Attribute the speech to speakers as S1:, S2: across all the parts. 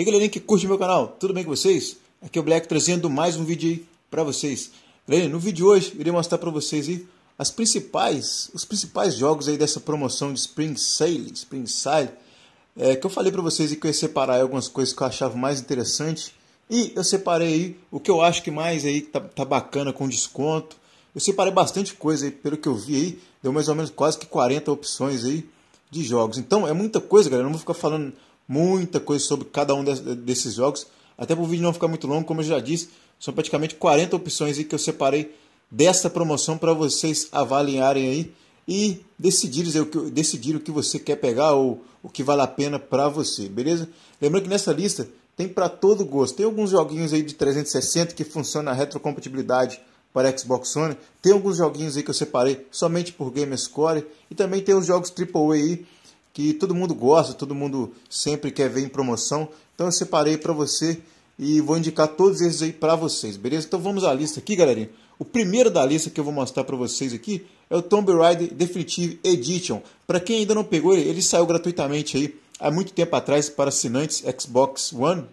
S1: aí, galerinha que curte meu canal. Tudo bem com vocês? Aqui é o Black trazendo mais um vídeo aí para vocês. no vídeo de hoje irei mostrar para vocês aí as principais, os principais jogos aí dessa promoção de Spring Sale, Spring Sale, é, que eu falei para vocês que eu ia separar algumas coisas que eu achava mais interessante e eu separei aí o que eu acho que mais aí tá, tá bacana com desconto. Eu separei bastante coisa aí, pelo que eu vi aí, deu mais ou menos quase que 40 opções aí de jogos. Então é muita coisa, galera. Eu não vou ficar falando muita coisa sobre cada um desses jogos. Até para o vídeo não ficar muito longo, como eu já disse, são praticamente 40 opções aí que eu separei dessa promoção para vocês avaliarem aí e decidirem o, que, decidir o que você quer pegar ou o que vale a pena para você, beleza? Lembrando que nessa lista tem para todo gosto. Tem alguns joguinhos aí de 360 que funcionam na retrocompatibilidade para Xbox One. Tem alguns joguinhos aí que eu separei somente por Gamerscore. E também tem os jogos AAA aí que todo mundo gosta, todo mundo sempre quer ver em promoção. Então eu separei para você e vou indicar todos esses aí para vocês, beleza? Então vamos à lista aqui, galerinha. O primeiro da lista que eu vou mostrar para vocês aqui é o Tomb Raider Definitive Edition. Para quem ainda não pegou ele, ele saiu gratuitamente aí há muito tempo atrás para assinantes Xbox One,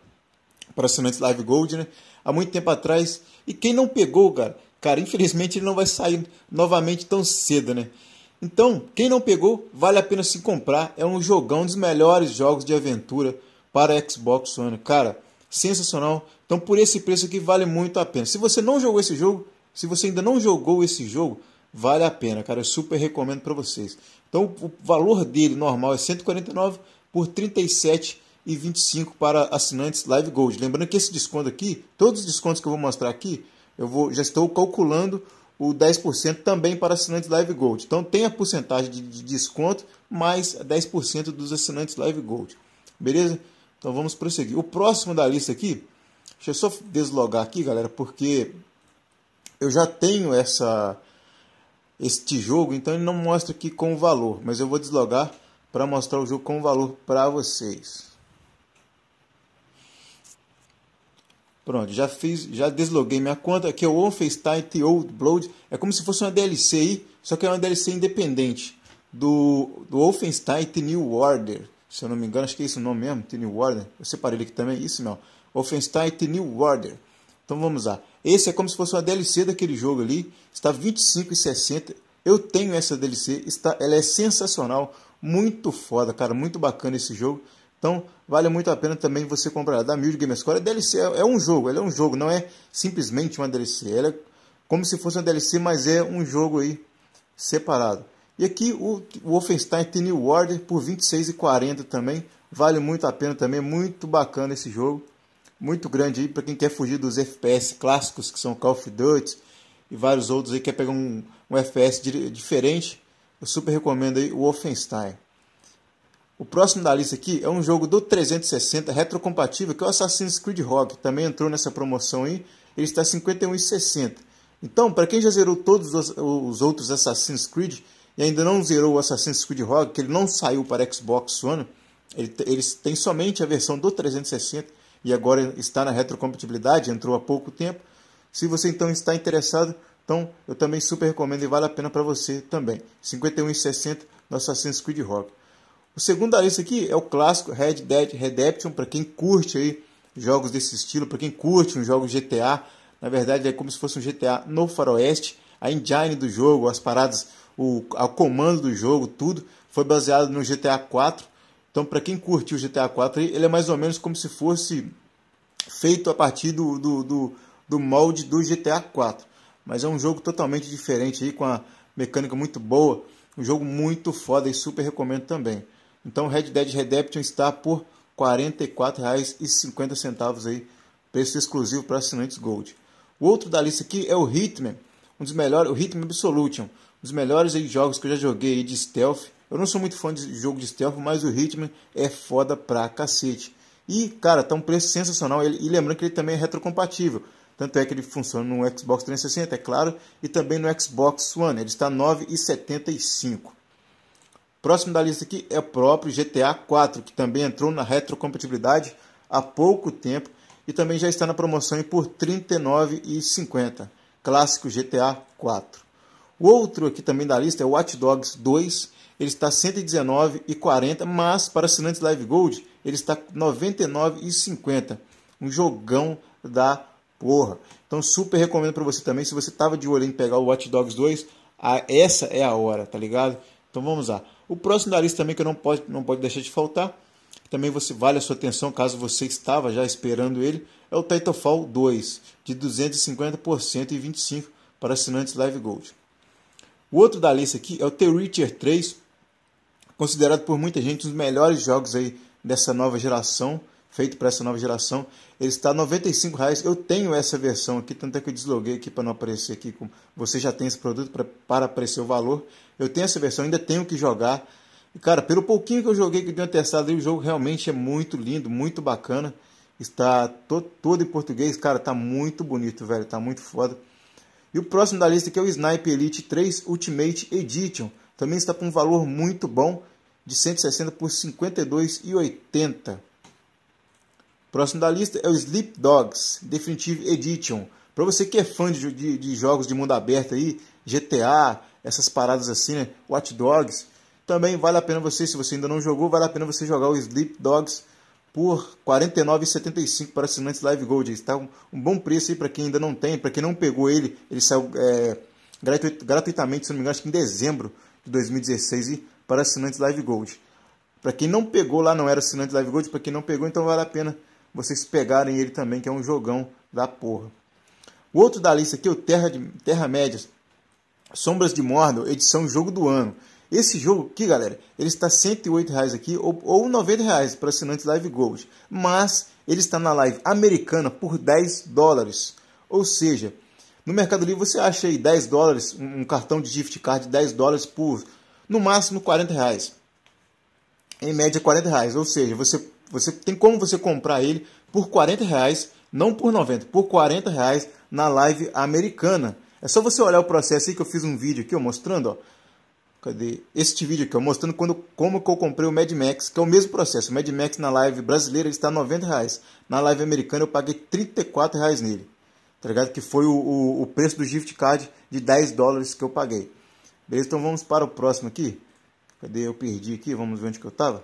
S1: para assinantes Live Gold, né? Há muito tempo atrás. E quem não pegou, cara, cara, infelizmente ele não vai sair novamente tão cedo, né? Então, quem não pegou, vale a pena se comprar. É um jogão dos melhores jogos de aventura para Xbox One. Cara, sensacional. Então, por esse preço aqui, vale muito a pena. Se você não jogou esse jogo, se você ainda não jogou esse jogo, vale a pena, cara. Eu super recomendo para vocês. Então, o valor dele normal é 149 por 37 e 25 para assinantes Live Gold. Lembrando que esse desconto aqui, todos os descontos que eu vou mostrar aqui, eu vou já estou calculando o 10% também para assinantes Live Gold. Então tem a porcentagem de desconto mais 10% dos assinantes Live Gold. Beleza? Então vamos prosseguir. O próximo da lista aqui, deixa eu só deslogar aqui, galera, porque eu já tenho essa este jogo, então ele não mostra aqui com o valor, mas eu vou deslogar para mostrar o jogo com o valor para vocês. Pronto, já fiz, já desloguei minha conta, que é o OnFaceTime Old Blood, é como se fosse uma DLC aí, só que é uma DLC independente do, do Wolfenstein The New Order, se eu não me engano, acho que é esse o nome mesmo, The New Order, eu separei ele aqui também, isso não Wolfenstein The New Order, então vamos lá, esse é como se fosse uma DLC daquele jogo ali, está 25 e 60, eu tenho essa DLC, está, ela é sensacional, muito foda, cara, muito bacana esse jogo, então, vale muito a pena também você comprar da Milde Game Score. A é DLC é, é um jogo, ela é um jogo, não é simplesmente uma DLC. Ela é como se fosse uma DLC, mas é um jogo aí separado. E aqui o, o Wolfenstein The New Order por R$ 26,40 também. Vale muito a pena também, é muito bacana esse jogo. Muito grande aí para quem quer fugir dos FPS clássicos que são Call of Duty e vários outros aí quer pegar um, um FPS diferente. Eu super recomendo aí o Offenstein. O próximo da lista aqui é um jogo do 360 retrocompatível, que é o Assassin's Creed Rogue Também entrou nessa promoção aí. Ele está 51,60. Então, para quem já zerou todos os, outros Assassin's Creed e ainda não zerou o Assassin's Creed Rogue que ele não saiu para Xbox One, ele, ele tem somente a versão do 360 e agora está na retrocompatibilidade, entrou há pouco tempo. Se você então está interessado, então eu também super recomendo e vale a pena para você também. 51,60 no Assassin's Creed Rogue o segundo da lista aqui é o clássico Red Dead Redemption, para quem curte aí jogos desse estilo, para quem curte um jogo GTA, na verdade é como se fosse um GTA no faroeste, a engine do jogo, as paradas, o a comando do jogo, tudo foi baseado no GTA 4. Então, para quem curtiu o GTA 4, ele é mais ou menos como se fosse feito a partir do, do, do, do molde do GTA 4. Mas é um jogo totalmente diferente aí, com a mecânica muito boa. Um jogo muito foda e super recomendo também. Então Red Dead Redemption está por R$ 44,50 aí, preço exclusivo para assinantes Gold. O outro da lista aqui é o Hitman, um dos melhores, o Hitman Absolution, um dos melhores aí, jogos que eu já joguei de stealth. Eu não sou muito fã de jogo de stealth, mas o Hitman é foda pra cacete. E, cara, tá um preço sensacional. E lembrando que ele também é retrocompatível. Tanto é que ele funciona no Xbox 360, é claro, e também no Xbox One. Ele está R$ 9,75. Próximo da lista aqui é o próprio GTA 4, que também entrou na retrocompatibilidade há pouco tempo e também já está na promoção por R$ 39,50. Clássico GTA 4. O outro aqui também da lista é o Watch Dogs 2. Ele está R$ 119,40, mas para assinantes Live Gold ele está R$ 99,50. Um jogão da porra. Então super recomendo para você também, se você tava de olho em pegar o Watch Dogs 2, a, essa é a hora, tá ligado? Então vamos lá. O próximo da lista também que não pode, não pode deixar de faltar, também você vale a sua atenção caso você estava já esperando ele, é o Titanfall 2, de 250% e 25 para assinantes Live Gold. O outro da lista aqui é o The Witcher 3, considerado por muita gente um dos melhores jogos aí dessa nova geração feito para essa nova geração. Ele está a reais. Eu tenho essa versão aqui, tanto é que eu desloguei aqui para não aparecer aqui. Como Você já tem esse produto pra, para aparecer o valor. Eu tenho essa versão, ainda tenho que jogar. E, cara, pelo pouquinho que eu joguei, que eu dei uma testada, o jogo realmente é muito lindo, muito bacana. Está to, todo em português, cara, tá muito bonito, velho, tá muito foda. E o próximo da lista que é o Sniper Elite 3 Ultimate Edition. Também está com um valor muito bom de 160 por 52,80. Próximo da lista é o Sleep Dogs Definitive Edition. Para você que é fã de, de, de, jogos de mundo aberto aí, GTA, essas paradas assim, né? Watch Dogs, também vale a pena você, se você ainda não jogou, vale a pena você jogar o Sleep Dogs por R$ 49,75 para assinantes Live Gold. Está um, um bom preço aí para quem ainda não tem, para quem não pegou ele, ele saiu é, gratuit, gratuitamente, se não me engano, acho que em dezembro de 2016 e para assinantes Live Gold. Para quem não pegou lá, não era assinante Live Gold, para quem não pegou, então vale a pena vocês pegarem ele também, que é um jogão da porra. O outro da lista aqui é o Terra, de, Terra Médias, Sombras de Mordor, edição Jogo do Ano. Esse jogo aqui, galera, ele está R$ reais aqui ou, ou reais para assinantes Live Gold. Mas ele está na live americana por 10 dólares. Ou seja, no Mercado Livre você acha aí 10 dólares, um cartão de gift card de 10 dólares por no máximo 40 reais. Em média 40 reais. Ou seja, você você tem como você comprar ele por 40 reais, não por 90, por 40 reais na live americana. É só você olhar o processo aí que eu fiz um vídeo aqui, ó, mostrando, ó. Cadê? Este vídeo aqui, ó, mostrando quando, como que eu comprei o Mad Max, que é o mesmo processo. O Mad Max na live brasileira ele está 90 reais. Na live americana eu paguei 34 reais nele. Tá ligado? Que foi o, o, o preço do gift card de 10 dólares que eu paguei. Beleza? Então vamos para o próximo aqui. Cadê? Eu perdi aqui, vamos ver onde que eu tava.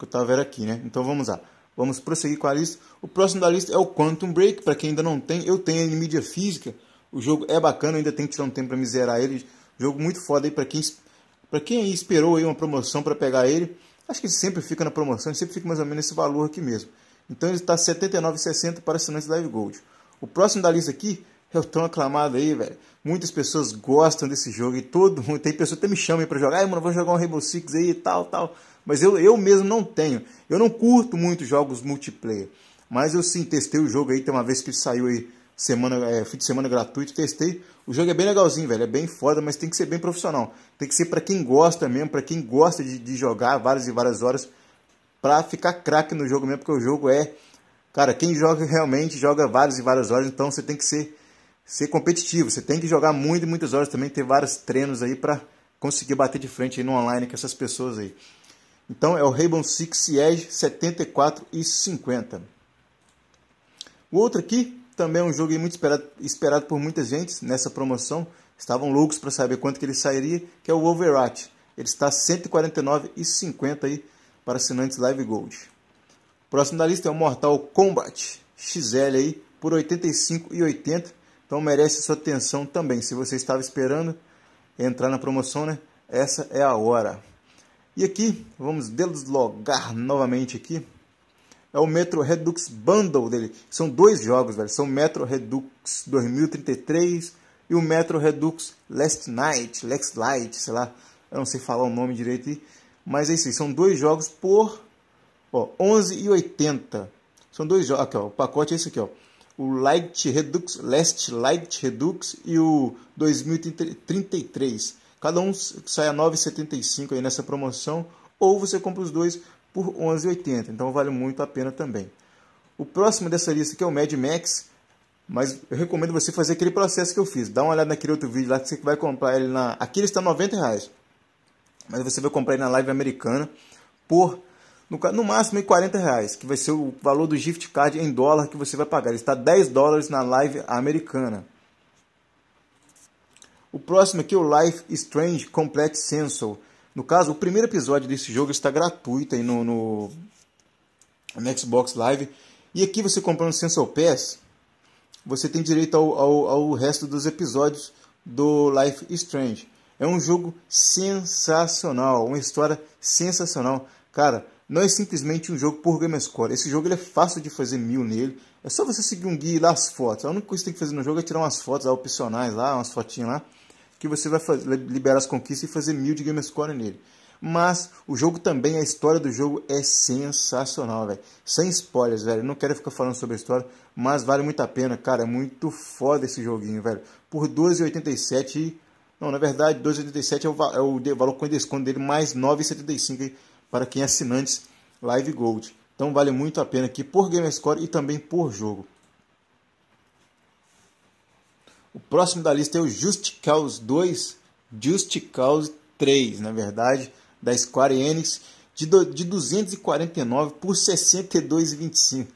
S1: que eu estava vendo aqui, né? Então vamos lá. Vamos prosseguir com a lista. O próximo da lista é o Quantum Break. Para quem ainda não tem, eu tenho em mídia física. O jogo é bacana, ainda tem que tirar um tempo para miserar ele. Jogo muito foda aí para quem para quem esperou aí uma promoção para pegar ele. Acho que ele sempre fica na promoção, sempre fica mais ou menos esse valor aqui mesmo. Então ele está R$ 79,60 para assinantes Live Gold. O próximo da lista aqui é o tão aclamado aí, velho. Muitas pessoas gostam desse jogo e todo mundo. Tem pessoa que até me chama para jogar, mano, vou jogar um Rainbow Six aí e tal, tal. Mas eu, eu mesmo não tenho. Eu não curto muito jogos multiplayer. Mas eu sim testei o jogo aí, tem uma vez que ele saiu aí semana, é, fim de semana gratuito, testei. O jogo é bem legalzinho, velho, é bem foda, mas tem que ser bem profissional. Tem que ser para quem gosta mesmo, para quem gosta de, de jogar várias e várias horas, para ficar craque no jogo mesmo, porque o jogo é, cara, quem joga realmente joga várias e várias horas, então você tem que ser ser competitivo. Você tem que jogar muito e muitas horas também, ter vários treinos aí para conseguir bater de frente no online com essas pessoas aí. Então é o Rainbow Six Siege 74 e 50. O outro aqui também é um jogo muito esperado, esperado por muita gente nessa promoção. Estavam loucos para saber quanto que ele sairia, que é o Overwatch. Ele está 149,50 aí para assinantes Live Gold. Próximo da lista é o Mortal Kombat XL aí por 85,80. e então merece sua atenção também. Se você estava esperando entrar na promoção, né? Essa é a hora. E aqui, vamos deslogar novamente aqui. É o Metro Redux Bundle dele. São dois jogos, velho. São Metro Redux 2033 e o Metro Redux Last Night, Lex Light, sei lá. Eu não sei falar o nome direito aí. Mas é isso aí. São dois jogos por 11,80. São dois jogos. Aqui, ó. O pacote é esse aqui, ó o Light Redux, Last Light Redux e o 2033. Cada um sai a 9,75 aí nessa promoção, ou você compra os dois por 11,80. Então vale muito a pena também. O próximo dessa lista aqui é o Mad Max, mas eu recomendo você fazer aquele processo que eu fiz. Dá uma olhada naquele outro vídeo lá que você vai comprar ele na. Aqui ele está R$ 90 reais, mas você vai comprar ele na live americana por no, no máximo em 40 reais, que vai ser o valor do gift card em dólar que você vai pagar. Ele está 10 dólares na live americana. O próximo aqui é o Life Strange Complete Sensor. No caso, o primeiro episódio desse jogo está gratuito aí no, no, no Xbox Live. E aqui você comprando Sensor Pass, você tem direito ao, ao, ao resto dos episódios do Life Strange. É um jogo sensacional, uma história sensacional. Cara, não é simplesmente um jogo por Gamerscore. Esse jogo ele é fácil de fazer mil nele. É só você seguir um guia e ir lá as fotos. A única coisa que você tem que fazer no jogo é tirar umas fotos lá, opcionais lá, umas fotinhas lá, que você vai fazer, liberar as conquistas e fazer mil de Gamerscore nele. Mas o jogo também, a história do jogo é sensacional, velho. Sem spoilers, velho. Não quero ficar falando sobre a história, mas vale muito a pena, cara. É muito foda esse joguinho, velho. Por 12,87. Não, na verdade, 12,87 é, o é valor com desconto dele, mais 9,75 para quem é assinante Live Gold. Então vale muito a pena aqui por Score e também por jogo. O próximo da lista é o Just Cause 2, Just Cause 3, na verdade, da Square Enix, de, de 249 por 62,25.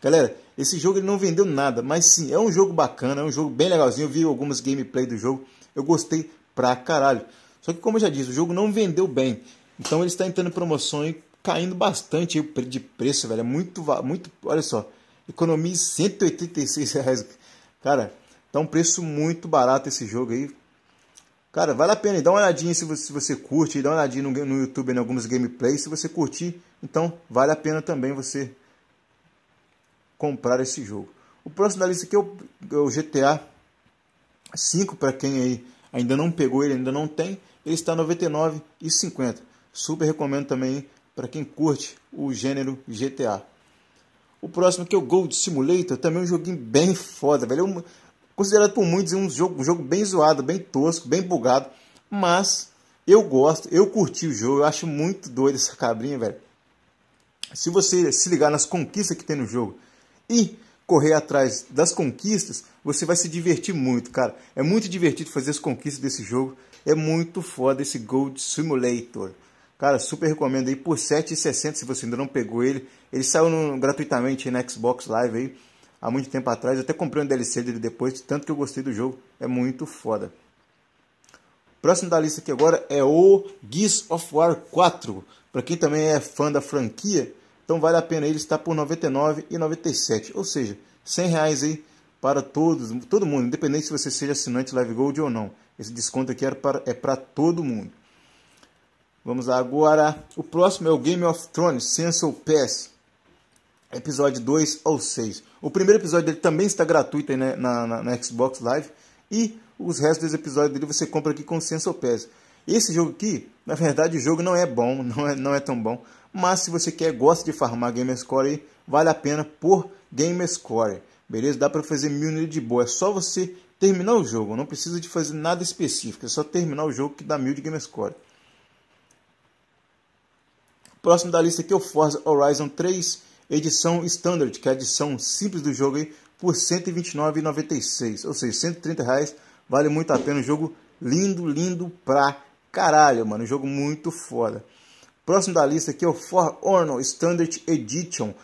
S1: Galera, esse jogo ele não vendeu nada, mas sim, é um jogo bacana, é um jogo bem legalzinho. Eu vi algumas gameplay do jogo, eu gostei pra caralho. Só que como eu já disse, o jogo não vendeu bem. Então ele está entrando em promoção e caindo bastante de preço, velho. É muito, muito. Olha só, economize 186 reais. Cara, tá um preço muito barato esse jogo aí. Cara, vale a pena. Dá uma olhadinha se você, se você curte. Dá uma olhadinha no, no YouTube em alguns gameplays. Se você curtir, então vale a pena também você comprar esse jogo. O próximo da lista aqui é o, é o GTA 5. Para quem aí ainda não pegou ele, ainda não tem. Ele está R$ 99,50. Super recomendo também para quem curte o gênero GTA. O próximo que é o Gold Simulator, também é um joguinho bem foda, velho. um, considerado por muitos um jogo, um jogo bem zoado, bem tosco, bem bugado, mas eu gosto, eu curti o jogo, eu acho muito doido essa cabrinha, velho. Se você se ligar nas conquistas que tem no jogo e correr atrás das conquistas, você vai se divertir muito, cara. É muito divertido fazer as conquistas desse jogo. É muito foda esse Gold Simulator. Cara, super recomendo aí por R$ 7,60 se você ainda não pegou ele. Ele saiu no, gratuitamente na Xbox Live aí há muito tempo atrás. Eu até comprei um DLC dele depois, tanto que eu gostei do jogo. É muito foda. Próximo da lista aqui agora é o Gears of War 4. Para quem também é fã da franquia, então vale a pena ele está por R$ 99,97, ou seja, R$ reais aí para todos, todo mundo, independente se você seja assinante Live Gold ou não. Esse desconto aqui é para, é para todo mundo. Vamos agora. O próximo é o Game of Thrones, Sensor Pass. Episódio 2 ou 6. O primeiro episódio dele também está gratuito aí, né, na, na, na, Xbox Live. E os restos dos episódios dele você compra aqui com o Sensor Pass. Esse jogo aqui, na verdade, o jogo não é bom, não é, não é tão bom. Mas se você quer, gosta de farmar Gamerscore aí, vale a pena por Gamerscore. Beleza? Dá para fazer mil de boa. É só você terminar o jogo. Não precisa de fazer nada específico. É só terminar o jogo que dá mil de Gamerscore. Próximo da lista aqui é o Forza Horizon 3, edição Standard, que é a edição simples do jogo aí, por R$ 129,96. Ou seja, R$ reais vale muito a pena. Um jogo lindo, lindo pra caralho, mano. Um jogo muito foda. Próximo da lista aqui é o For Honor Standard Edition.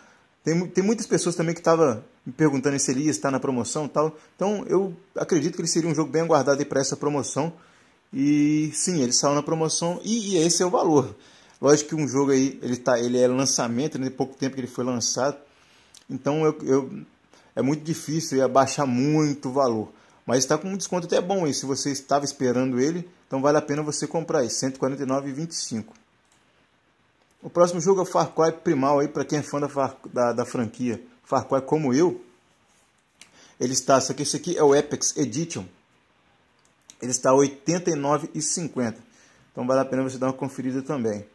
S1: Tem, tem muitas pessoas também que estavam me perguntando se ele ia estar na promoção tal. Então eu acredito que ele seria um jogo bem aguardado para essa promoção. E sim, ele saiu na promoção e, e esse é o valor. Lógico que um jogo aí, ele, tá, ele é lançamento, né? pouco tempo que ele foi lançado. Então eu, eu é muito difícil abaixar muito o valor. Mas está com um desconto até bom aí. Se você estava esperando ele, então vale a pena você comprar aí. 149,25. O próximo jogo é o Far Cry Primal aí, para quem é fã da, da, da, franquia. Far Cry como eu. Ele está, só que esse aqui é o Apex Edition. Ele está R$ 89,50. Então vale a pena você dar uma conferida também.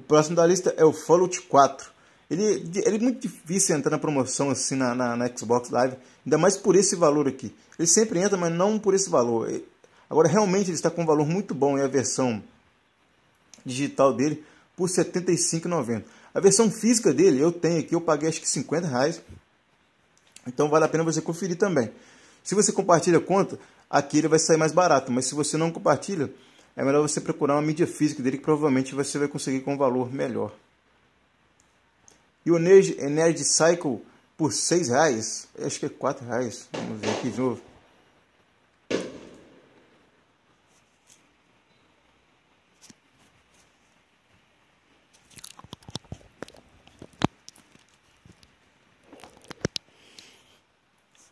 S1: O próximo da lista é o Fallout 4. Ele, ele é muito difícil entrar na promoção assim na, na, na, Xbox Live, ainda mais por esse valor aqui. Ele sempre entra, mas não por esse valor. Agora realmente ele está com um valor muito bom e é a versão digital dele por R$ 75,90. A versão física dele eu tenho aqui, eu paguei acho que R$ reais. Então vale a pena você conferir também. Se você compartilha a conta, aqui ele vai sair mais barato, mas se você não compartilha, é melhor você procurar uma mídia física dele que provavelmente você vai conseguir com um valor melhor. E o Nerd, Cycle por R$ reais, acho que é R$ reais, vamos ver aqui de novo.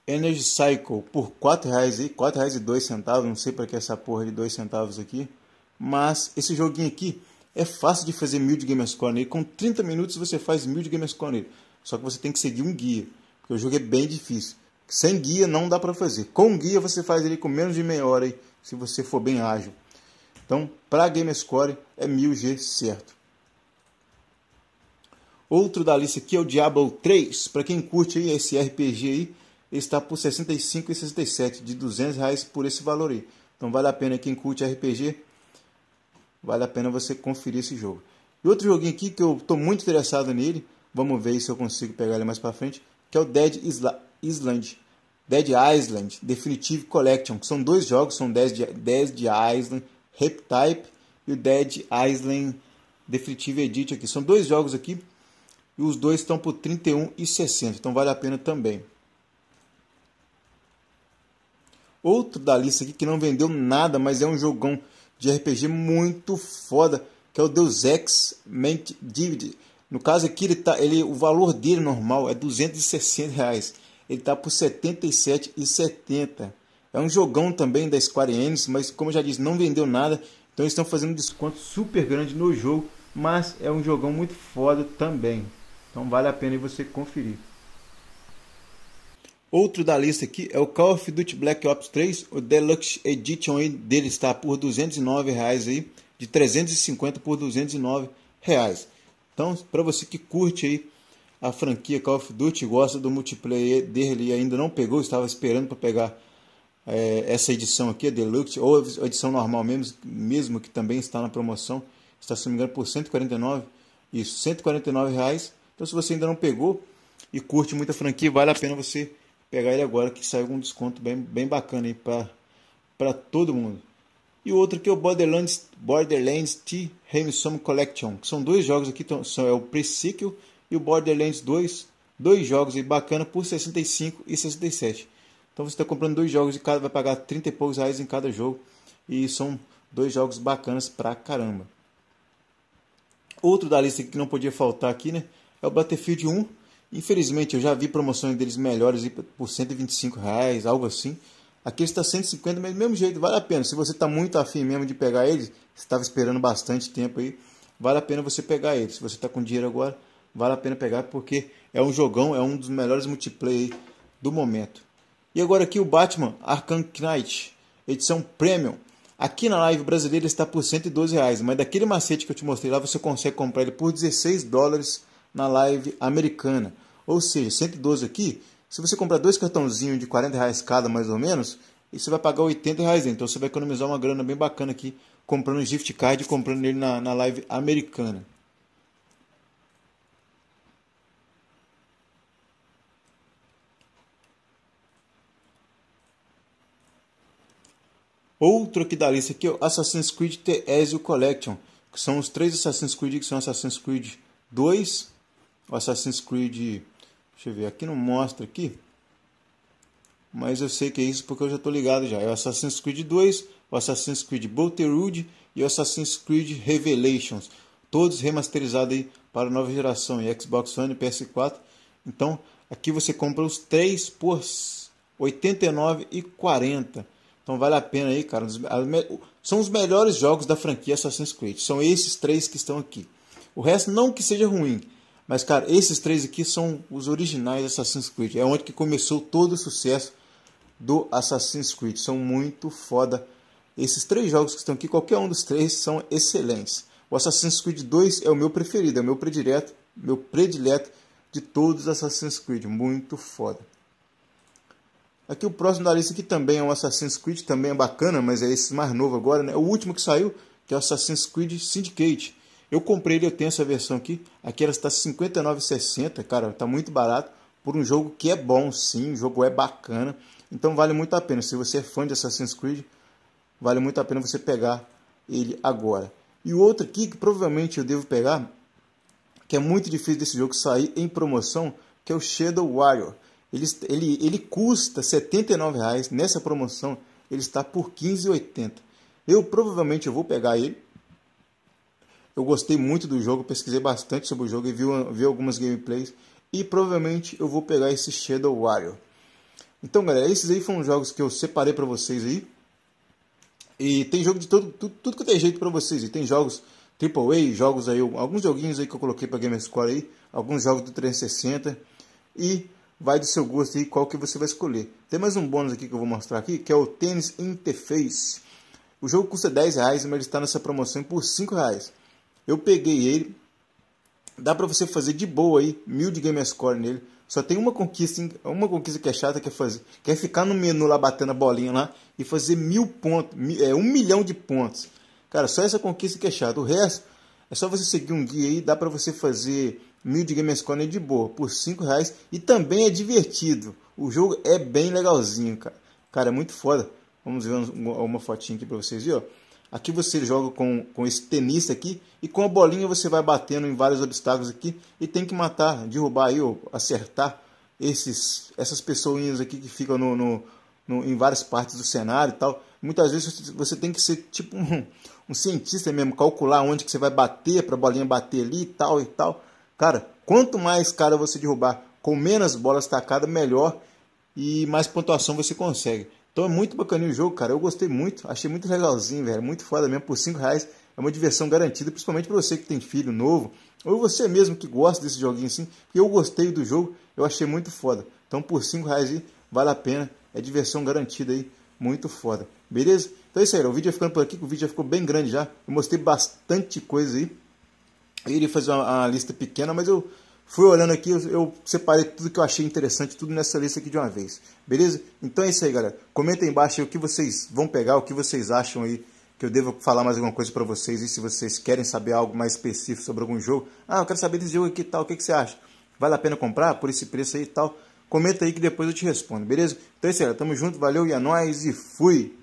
S1: Energy Cycle por R$ reais e reais e dois centavos, não sei para que essa porra de dois centavos aqui, mas esse joguinho aqui é fácil de fazer mil de Gamerscore nele, com 30 minutos você faz mil de Gamerscore nele, só que você tem que seguir um guia, porque o jogo é bem difícil. Sem guia não dá para fazer, com guia você faz ele com menos de meia hora, aí, se você for bem ágil. Então, para Gamerscore é 1000G certo. Outro da lista aqui é o Diablo 3, para quem curte aí esse RPG aí, está por 65 e 67 de 200 reais por esse valor aí. Então vale a pena quem curte RPG, vale a pena você conferir esse jogo. E outro joguinho aqui que eu estou muito interessado nele, vamos ver se eu consigo pegar ele mais para frente, que é o Dead Island. Dead Island Definitive Collection, que são dois jogos, são 10 de, 10 de Island Reptype e o Dead Island Definitive Edition aqui. São dois jogos aqui e os dois estão por 31 e 60, então vale a pena também. Outro da lista aqui que não vendeu nada, mas é um jogão de RPG muito foda, que é o Deus Ex Mank Divide. No caso aqui, ele tá, ele, o valor dele normal é 260 reais. Ele tá por 77,70. É um jogão também da Square Enix, mas como eu já disse, não vendeu nada. Então eles estão fazendo um desconto super grande no jogo. Mas é um jogão muito foda também. Então vale a pena você conferir. Outro da lista aqui é o Call of Duty Black Ops 3, o Deluxe Edition aí dele está por R$ 209 reais aí, de 350 por 209 reais. Então, para você que curte aí a franquia Call of Duty, gosta do multiplayer dele e ainda não pegou, estava esperando para pegar é, essa edição aqui, a Deluxe, ou a edição normal mesmo, mesmo que também está na promoção, está, se não me engano, por 149, isso, 149 reais. Então, se você ainda não pegou e curte muita franquia, vale a pena você pegar ele agora que saiu com um desconto bem, bem bacana aí para todo mundo. E o outro que é o Borderlands, Borderlands T Ransom Collection, que são dois jogos aqui, então, são é o pre e o Borderlands 2, dois jogos aí bacana por 65 e 67. Então você está comprando dois jogos e cada vai pagar 30 e poucos reais em cada jogo e são dois jogos bacanas pra caramba. Outro da lista que não podia faltar aqui, né, é o Battlefield 1 Infelizmente, eu já vi promoções deles melhores por 125 reais, algo assim. Aqui está 150, mas do mesmo jeito, vale a pena. Se você está muito afim mesmo de pegar eles, estava esperando bastante tempo aí, vale a pena você pegar eles. Se você está com dinheiro agora, vale a pena pegar porque é um jogão, é um dos melhores multiplayer do momento. E agora aqui o Batman Arkham Knight, edição Premium. Aqui na live brasileira está por 112 reais, mas daquele macete que eu te mostrei lá, você consegue comprar ele por 16 dólares na live americana. Ou seja, 112 aqui, se você comprar dois cartãozinhos de 40 reais cada, mais ou menos, e você vai pagar 80 reais. Então você vai economizar uma grana bem bacana aqui, comprando o gift card e comprando ele na, na live americana. Outro aqui da lista aqui é o Assassin's Creed The Ezio Collection, que são os três Assassin's Creed, que são Assassin's Creed 2, o Assassin's Creed. Deixa eu ver, aqui não mostra aqui. Mas eu sei que é isso porque eu já estou ligado já. É o Assassin's Creed 2, o Assassin's Creed Brotherhood e o Assassin's Creed Revelations. Todos remasterizados aí para nova geração e Xbox One e PS4. Então, aqui você compra os três por R$ 89,40. Então vale a pena aí, cara. São os melhores jogos da franquia Assassin's Creed. São esses três que estão aqui. O resto não que seja ruim, mas, cara, esses três aqui são os originais Assassin's Creed. É onde que começou todo o sucesso do Assassin's Creed. São muito foda. Esses três jogos que estão aqui, qualquer um dos três, são excelentes. O Assassin's Creed 2 é o meu preferido, é o meu predileto, meu predileto de todos os Assassin's Creed. Muito foda. Aqui o próximo da lista que também é um Assassin's Creed, também é bacana, mas é esse mais novo agora, né? O último que saiu, que é o Assassin's Creed Syndicate. Eu comprei ele, eu tenho essa versão aqui. Aqui ela está 59,60, cara, está muito barato por um jogo que é bom, sim, o jogo é bacana. Então vale muito a pena. Se você é fã de Assassin's Creed, vale muito a pena você pegar ele agora. E o outro aqui que provavelmente eu devo pegar, que é muito difícil desse jogo sair em promoção, que é o Shadow Warrior. Ele, ele, ele custa R$ 79,00. Nessa promoção ele está por R$ 15,80. Eu provavelmente eu vou pegar ele eu gostei muito do jogo, pesquisei bastante sobre o jogo e vi, vi algumas gameplays. E provavelmente eu vou pegar esse Shadow Warrior. Então, galera, esses aí foram os jogos que eu separei para vocês aí. E tem jogo de todo, tudo, tudo que tem jeito para vocês. E tem jogos AAA, jogos aí, alguns joguinhos aí que eu coloquei para Gamerscore aí, alguns jogos do 360. E vai do seu gosto aí qual que você vai escolher. Tem mais um bônus aqui que eu vou mostrar aqui, que é o Tênis Interface. O jogo custa 10 reais, mas ele está nessa promoção por 5 reais. Eu peguei ele. Dá pra você fazer de boa aí, mil de game score nele. Só tem uma conquista, uma conquista que é chata, que é fazer. Quer é ficar no menu lá batendo a bolinha lá e fazer mil pontos, é, um milhão de pontos. Cara, só essa conquista que é chata. O resto é só você seguir um guia aí, dá pra você fazer mil de score nele de boa, por cinco reais. E também é divertido. O jogo é bem legalzinho, cara. Cara, é muito foda. Vamos ver uma fotinha aqui pra vocês verem, Aqui você joga com, com esse tenista aqui e com a bolinha você vai batendo em vários obstáculos aqui e tem que matar, derrubar aí ou acertar esses, essas pessoinhas aqui que ficam no, no, no, em várias partes do cenário e tal. Muitas vezes você tem que ser tipo um, um cientista mesmo, calcular onde que você vai bater para a bolinha bater ali e tal e tal. Cara, quanto mais cara você derrubar com menos bolas tacadas, melhor e mais pontuação você consegue. Então é muito bacaninho o jogo, cara. Eu gostei muito, achei muito legalzinho, velho. Muito foda mesmo, por 5 reais é uma diversão garantida, principalmente para você que tem filho novo, ou você mesmo que gosta desse joguinho assim, porque eu gostei do jogo, eu achei muito foda. Então por 5 reais aí, vale a pena, é diversão garantida aí, muito foda. Beleza? Então é isso aí, o vídeo é ficando por aqui, que o vídeo já ficou bem grande já, eu mostrei bastante coisa aí. Eu iria fazer uma, uma lista pequena, mas eu Fui olhando aqui, eu, eu separei tudo que eu achei interessante, tudo nessa lista aqui de uma vez. Beleza? Então é isso aí, galera. Comenta aí embaixo aí o que vocês vão pegar, o que vocês acham aí que eu devo falar mais alguma coisa para vocês. E se vocês querem saber algo mais específico sobre algum jogo, ah, eu quero saber desse jogo aqui e tal, o que, que você acha? Vale a pena comprar por esse preço aí e tal? Comenta aí que depois eu te respondo, beleza? Então é isso aí, galera. Tamo junto, valeu e é nóis e fui!